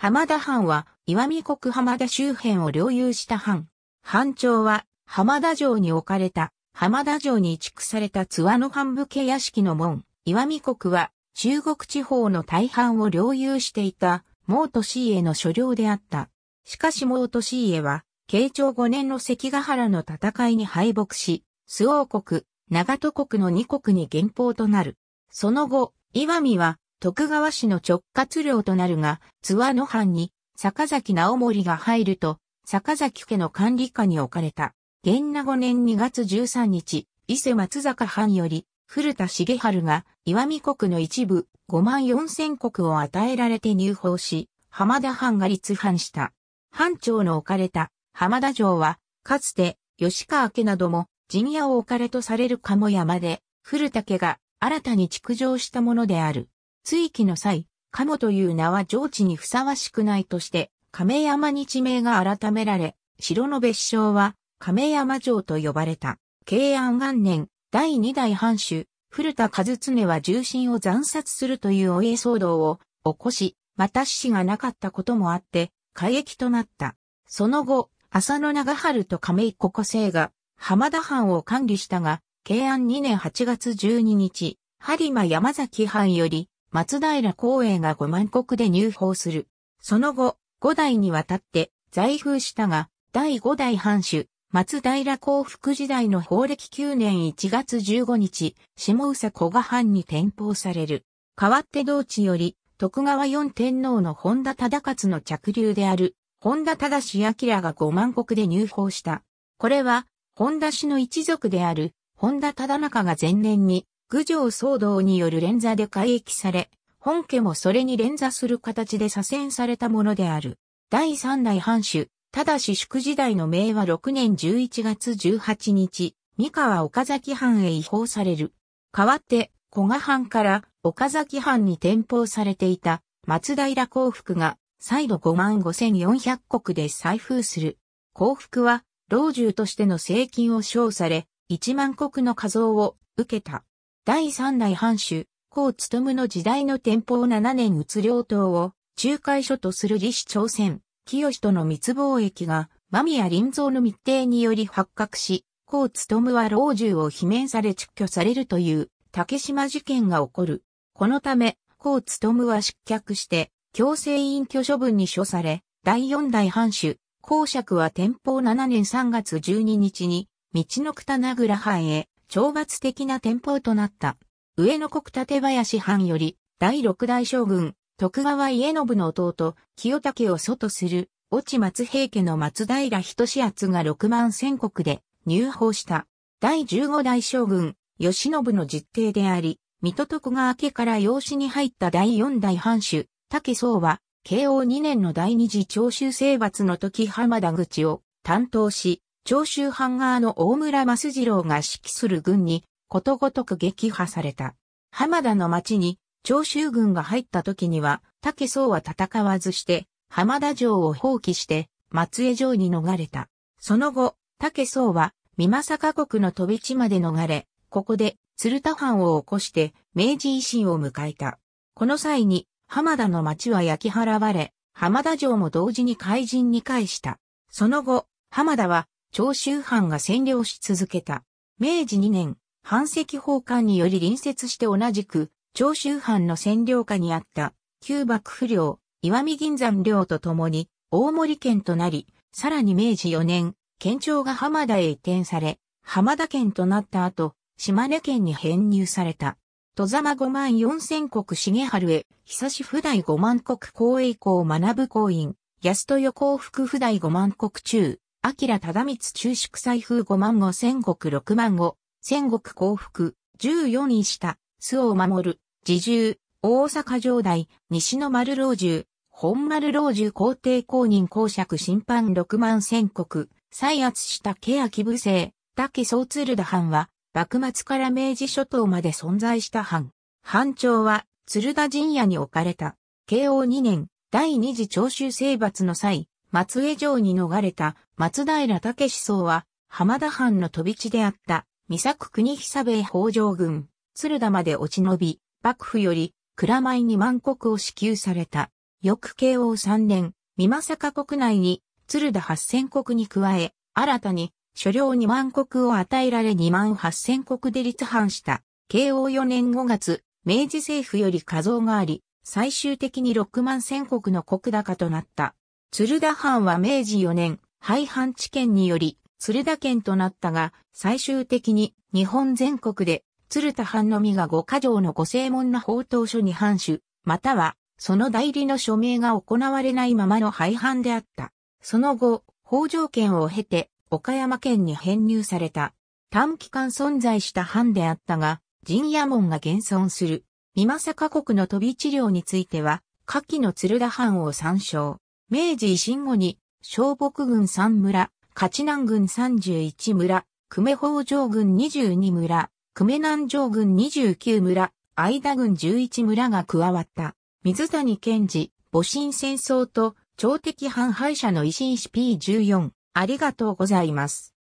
浜田藩は、岩見国浜田周辺を領有した藩。藩長は、浜田城に置かれた、浜田城に移築された津和野藩武家屋敷の門。岩見国は、中国地方の大半を領有していた、毛利氏家の所領であった。しかし毛利家は、慶長5年の関ヶ原の戦いに敗北し、周王国、長戸国の2国に原俸となる。その後、岩見は徳川氏の直轄領となるが、津和野藩に、坂崎直盛が入ると、坂崎家の管理下に置かれた。元那5年2月13日、伊勢松坂藩より、古田重春が、岩見国の一部、5万4千国を与えられて入法し、浜田藩が立藩した。藩長の置かれた、浜田城は、かつて、吉川家なども、陣屋を置かれとされる鴨山で、古田家が、新たに築城したものである。追記の際、鴨という名は上地にふさわしくないとして、亀山に地名が改められ、城の別称は亀山城と呼ばれた。慶安元年、第二代藩主、古田和常は重臣を斬殺するというお家騒動を起こし、また死がなかったこともあって、過役となった。その後、浅野長春と亀井国政が浜田藩を管理したが、慶安2年8月12日、播磨山崎藩より松平光栄が五万国で入法する。その後、五代にわたって在封したが、第五代藩主、松平幸福時代の法暦9年1月15日、下宇佐古賀藩に転封される。代わって同地より、徳川四天皇の本田忠勝の着流である、本田忠氏明が五万国で入法した。これは、本田氏の一族である、本田忠中が前年に、郡上騒動による連座で改易され、本家もそれに連座する形で左遷されたものである。第三代藩主、ただし宿時代の明和6年11月18日、三河岡崎藩へ移法される。代わって、古賀藩から岡崎藩に転封されていた松平幸福が再度5万5400国で再封する。幸福は老中としての税金を称され、1万国の課増を受けた。第三代藩主、高務の時代の天保7年移領党を仲介所とする李氏朝鮮、清との密貿易が、間宮林蔵の密定により発覚し、高務は老中を罷免され蓄去されるという竹島事件が起こる。このため、高務は失脚して、強制隠居処分に処され、第四代藩主、孔爵は天保7年3月12日に、道のくた名倉藩へ懲罰的な天保となった。上野国立林藩より、第六代将軍、徳川家信の弟、清武を祖とする、越ち松平家の松平仁厚が六万千国で入法した。第十五代将軍、吉信の実弟であり、水戸徳川家から養子に入った第四代藩主、武宗は、慶応二年の第二次長州征伐の時浜田口を担当し、長州藩側の大村益次郎が指揮する軍にことごとく撃破された。浜田の町に長州軍が入った時には竹宗は戦わずして浜田城を放棄して松江城に逃れた。その後、竹宗は美作国の飛び地まで逃れ、ここで鶴田藩を起こして明治維新を迎えた。この際に浜田の町は焼き払われ、浜田城も同時に怪人に返した。その後、浜田は長州藩が占領し続けた。明治2年、藩籍奉還により隣接して同じく、長州藩の占領下にあった、旧幕府領、岩見銀山領とともに、大森県となり、さらに明治4年、県庁が浜田へ移転され、浜田県となった後、島根県に編入された。戸様5万4千国重春へ、久し不代5万国公営校学ぶ校員、安豊幸福不代5万国中、明忠光中祝祭風五万五千国六万五、千国幸福、14位下、巣を守る、自重、大阪城代、西の丸老中、本丸老中皇帝公認公爵審判六万千国、再圧したケアキ武政、竹総鶴田藩は、幕末から明治諸島まで存在した藩。藩長は、鶴田陣屋に置かれた。慶応二年、第二次長州征伐の際、松江城に逃れた松平武思想は、浜田藩の飛び地であった、三作国久兵衛北条軍、鶴田まで落ち延び、幕府より、蔵前に万国を支給された。翌慶応3年、美作国内に、鶴田8000国に加え、新たに、所領2万国を与えられ2万8000国で立藩した。慶応4年5月、明治政府より過増があり、最終的に6万千0 0 0国の国高となった。鶴田藩は明治4年、廃藩置県により、鶴田県となったが、最終的に日本全国で鶴田藩のみが五箇条の御正門な法刀書に藩主、またはその代理の署名が行われないままの廃藩であった。その後、北条県を経て岡山県に編入された。短期間存在した藩であったが、陣屋門が現存する。三政国の飛び治療については、下記の鶴田藩を参照。明治維新後に、小北軍3村、勝南軍31村、久米北条軍22村、久米南条軍29村、相田軍11村が加わった。水谷健治、戊辰戦争と、朝敵反敗者の維新史 P14。ありがとうございます。